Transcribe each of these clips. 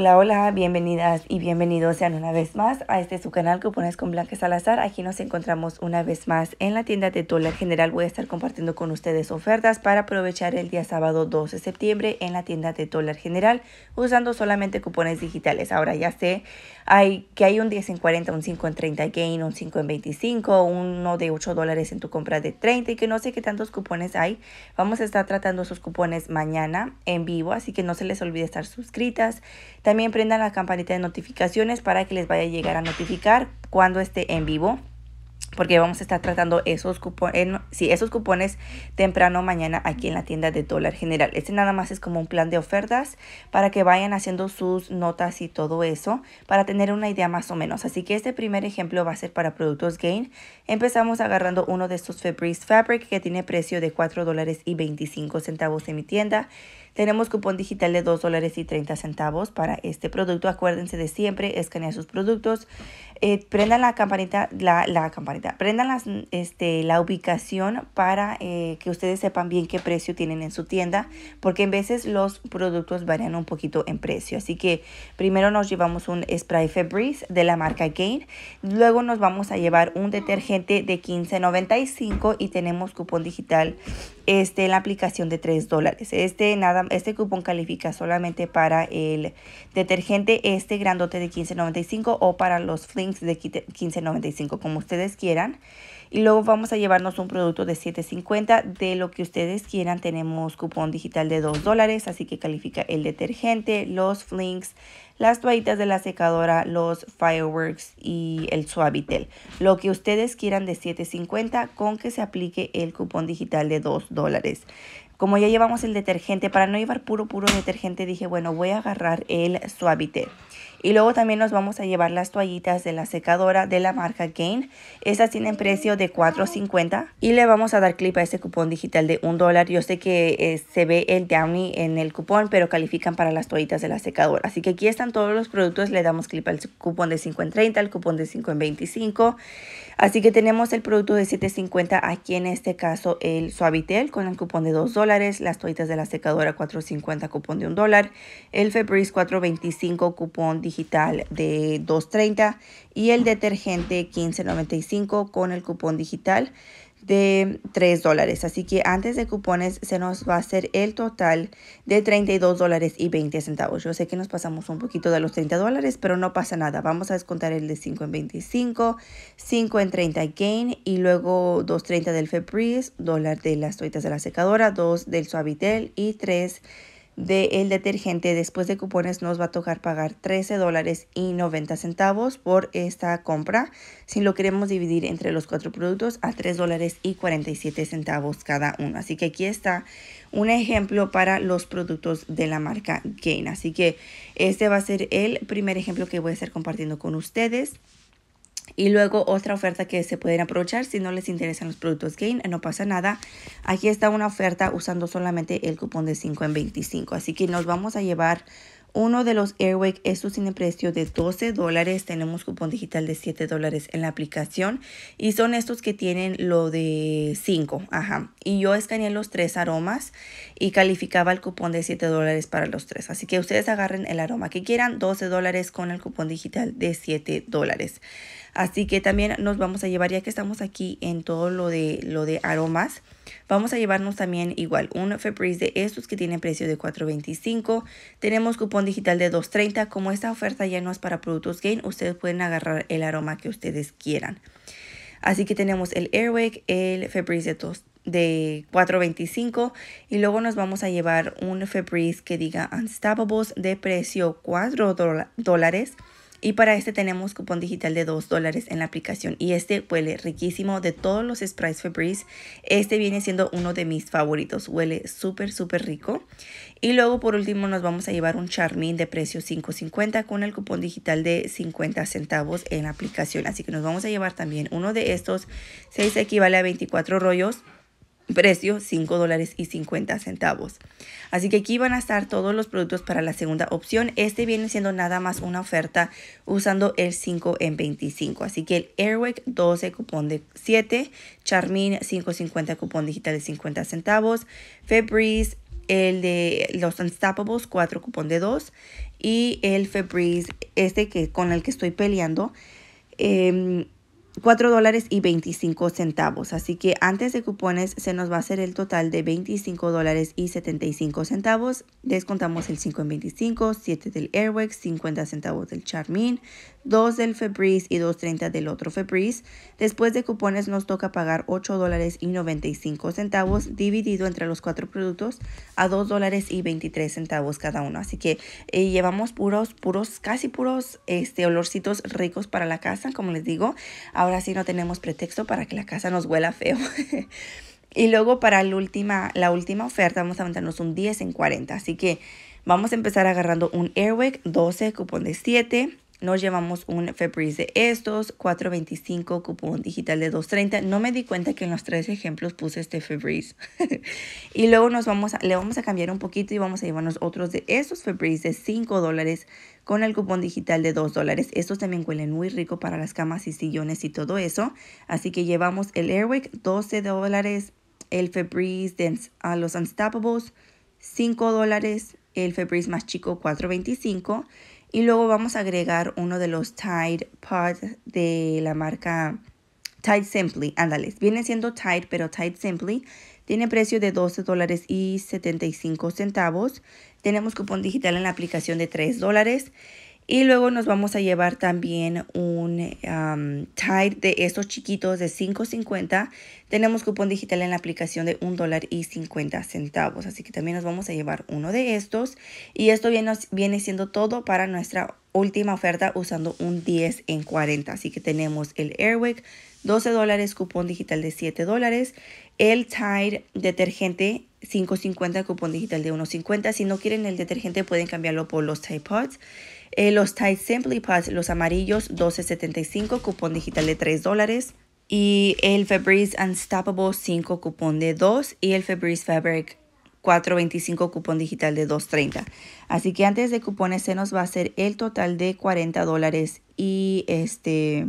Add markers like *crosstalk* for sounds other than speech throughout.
Hola, hola, bienvenidas y bienvenidos sean una vez más a este su canal Cupones con Blanca Salazar. Aquí nos encontramos una vez más en la tienda de Dólar General. Voy a estar compartiendo con ustedes ofertas para aprovechar el día sábado 12 de septiembre en la tienda de Dólar General usando solamente cupones digitales. Ahora ya sé hay, que hay un 10 en 40, un 5 en 30 gain, un 5 en 25, uno de 8 dólares en tu compra de 30 y que no sé qué tantos cupones hay. Vamos a estar tratando sus cupones mañana en vivo, así que no se les olvide estar suscritas. También prendan la campanita de notificaciones para que les vaya a llegar a notificar cuando esté en vivo. Porque vamos a estar tratando esos cupones, eh, sí, esos cupones temprano mañana aquí en la tienda de dólar general. Este nada más es como un plan de ofertas para que vayan haciendo sus notas y todo eso para tener una idea más o menos. Así que este primer ejemplo va a ser para productos Gain. Empezamos agarrando uno de estos Febreze Fabric que tiene precio de $4 dólares y 25 centavos en mi tienda. Tenemos cupón digital de 2 dólares y 30 centavos para este producto. Acuérdense de siempre escanear sus productos. Eh, prendan la campanita, la, campanita, prendan este, la ubicación para eh, que ustedes sepan bien qué precio tienen en su tienda, porque en veces los productos varían un poquito en precio. Así que primero nos llevamos un spray Febreze de la marca Gain. Luego nos vamos a llevar un detergente de $15.95 y tenemos cupón digital este, la aplicación de 3 dólares. Este, nada, este cupón califica solamente para el detergente, este grandote de 15.95 o para los flings de 15.95, como ustedes quieran. Y luego vamos a llevarnos un producto de 7.50 de lo que ustedes quieran. Tenemos cupón digital de 2 dólares, así que califica el detergente, los flings, las toallitas de la secadora, los fireworks y el suavitel. Lo que ustedes quieran de $7.50 con que se aplique el cupón digital de $2 dólares. Como ya llevamos el detergente, para no llevar puro, puro detergente, dije, bueno, voy a agarrar el suavitel Y luego también nos vamos a llevar las toallitas de la secadora de la marca Gain. Estas tienen precio de $4.50 y le vamos a dar clip a ese cupón digital de $1. dólar. Yo sé que eh, se ve el Downy en el cupón, pero califican para las toallitas de la secadora. Así que aquí están todos los productos. Le damos clip al cupón de 5 en 30, al cupón de 5 en 25. Así que tenemos el producto de $7.50, aquí en este caso el Suavitel con el cupón de $2 las toallitas de la secadora 4.50 cupón de un dólar, el Febreze 4.25 cupón digital de 2.30 y el detergente 15.95 con el cupón digital de 3 dólares. Así que antes de cupones se nos va a hacer el total de 32 dólares y 20 centavos. Yo sé que nos pasamos un poquito de los 30 dólares, pero no pasa nada. Vamos a descontar el de 5 en 25, 5 en 30 gain y luego 2.30 del Febreze, dólar de las toitas de la secadora, 2 del Suavitel y 3 de el detergente después de cupones nos va a tocar pagar 13 dólares y 90 centavos por esta compra. Si lo queremos dividir entre los cuatro productos a 3 dólares y 47 centavos cada uno. Así que aquí está un ejemplo para los productos de la marca Gain. Así que este va a ser el primer ejemplo que voy a estar compartiendo con ustedes. Y luego otra oferta que se pueden aprovechar si no les interesan los productos Gain, eh, no pasa nada. Aquí está una oferta usando solamente el cupón de 5 en 25. Así que nos vamos a llevar uno de los Airwake. Estos tiene precio de 12 dólares. Tenemos cupón digital de 7 dólares en la aplicación. Y son estos que tienen lo de 5. Ajá. Y yo escaneé los tres aromas y calificaba el cupón de 7 dólares para los tres. Así que ustedes agarren el aroma que quieran. 12 dólares con el cupón digital de 7 dólares. Así que también nos vamos a llevar, ya que estamos aquí en todo lo de, lo de aromas, vamos a llevarnos también igual un Febreze de estos que tienen precio de $4.25. Tenemos cupón digital de $2.30. Como esta oferta ya no es para productos Gain, ustedes pueden agarrar el aroma que ustedes quieran. Así que tenemos el Airwick, el Febreze de de 4.25 y luego nos vamos a llevar un Febreze que diga Unstoppables de precio 4 dólares. Y para este tenemos cupón digital de 2 dólares en la aplicación y este huele riquísimo de todos los sprays Febreze. Este viene siendo uno de mis favoritos, huele súper súper rico. Y luego por último nos vamos a llevar un Charmin de precio 5.50 con el cupón digital de 50 centavos en la aplicación. Así que nos vamos a llevar también uno de estos, 6 equivale a 24 rollos precio $5.50. Así que aquí van a estar todos los productos para la segunda opción. Este viene siendo nada más una oferta usando el 5 en 25. Así que el Airwick 12 cupón de 7, Charmin 5.50 cupón digital de 50 centavos, Febreze el de los Unstoppables 4 cupón de 2 y el Febreze este que con el que estoy peleando. Eh, 4 dólares y 25 centavos. Así que antes de cupones se nos va a hacer el total de 25 dólares y 75 centavos. Descontamos el 5 en 25, 7 del Airwax, 50 centavos del Charmin, 2 del Febreze y 2.30 del otro Febreze. Después de cupones nos toca pagar 8 dólares y 95 centavos dividido entre los cuatro productos a 2 dólares y 23 centavos cada uno. Así que eh, llevamos puros, puros, casi puros este, olorcitos ricos para la casa, como les digo. Ahora ahora sí no tenemos pretexto para que la casa nos huela feo. *laughs* y luego para la última, la última oferta vamos a mandarnos un 10 en 40. Así que vamos a empezar agarrando un Airwick 12, cupón de 7 nos llevamos un Febreze. Estos 4.25 cupón digital de 2.30. No me di cuenta que en los tres ejemplos puse este Febreze. *laughs* y luego nos vamos a, le vamos a cambiar un poquito y vamos a llevarnos otros de esos Febreze de 5 dólares con el cupón digital de 2 dólares. Estos también huelen muy rico para las camas y sillones y todo eso. Así que llevamos el Airwick 12 dólares, el Febreze de a ah, los Unstoppables 5 dólares, el Febreze más chico 4.25 y luego vamos a agregar uno de los Tide Pods de la marca Tide Simply. Ándales, viene siendo Tide, pero Tide Simply. Tiene precio de $12.75. dólares y centavos. Tenemos cupón digital en la aplicación de 3 dólares. Y luego nos vamos a llevar también un Tide de estos chiquitos de 5.50. Tenemos cupón digital en la aplicación de $1.50. Así que también nos vamos a llevar uno de estos. Y esto viene, viene siendo todo para nuestra última oferta usando un 10 en 40. Así que tenemos el Airwick, 12 dólares, cupón digital de 7 dólares. El Tide detergente 5.50, cupón digital de 1.50. Si no quieren el detergente pueden cambiarlo por los Tide Pods. Eh, los Tide Simply Pots, los amarillos, 12.75, cupón digital de 3 dólares. Y el Febreze Unstoppable, 5, cupón de 2. Y el Febreze Fabric, 4.25, cupón digital de 2.30. Así que antes de cupones se nos va a hacer el total de 40 y este...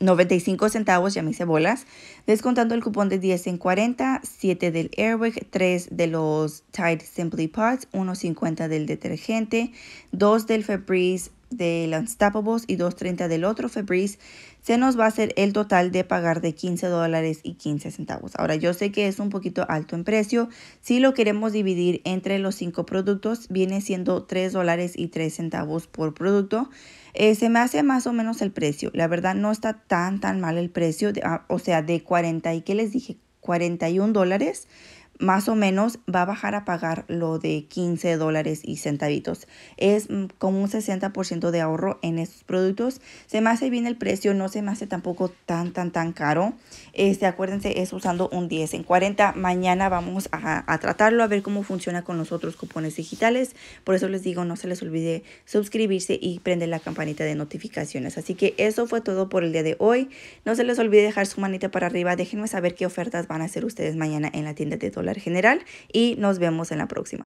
95 centavos, ya me hice bolas, descontando el cupón de 10 en 40, 7 del Airwick, 3 de los Tide Simply Pots, 1.50 del detergente, 2 del Febreze del Unstoppables y 2.30 del otro Febreze se nos va a hacer el total de pagar de 15 dólares y 15 centavos. Ahora yo sé que es un poquito alto en precio, si lo queremos dividir entre los cinco productos viene siendo tres dólares y tres centavos por producto. Eh, se me hace más o menos el precio, la verdad no está tan tan mal el precio, ah, o sea de 40 y que les dije 41 dólares más o menos va a bajar a pagar lo de 15 dólares y centavitos. Es mm, como un 60% de ahorro en estos productos. Se me hace bien el precio, no se me hace tampoco tan, tan, tan caro. Este, acuérdense, es usando un 10 en 40. Mañana vamos a, tratarlo, a ver cómo funciona con los otros cupones digitales. Por eso les digo, no se les olvide suscribirse y prender la campanita de notificaciones. Así que eso fue todo por el día de hoy. No se les olvide dejar su manita para arriba. Déjenme saber qué ofertas van a hacer ustedes mañana en la tienda de dólares general y nos vemos en la próxima.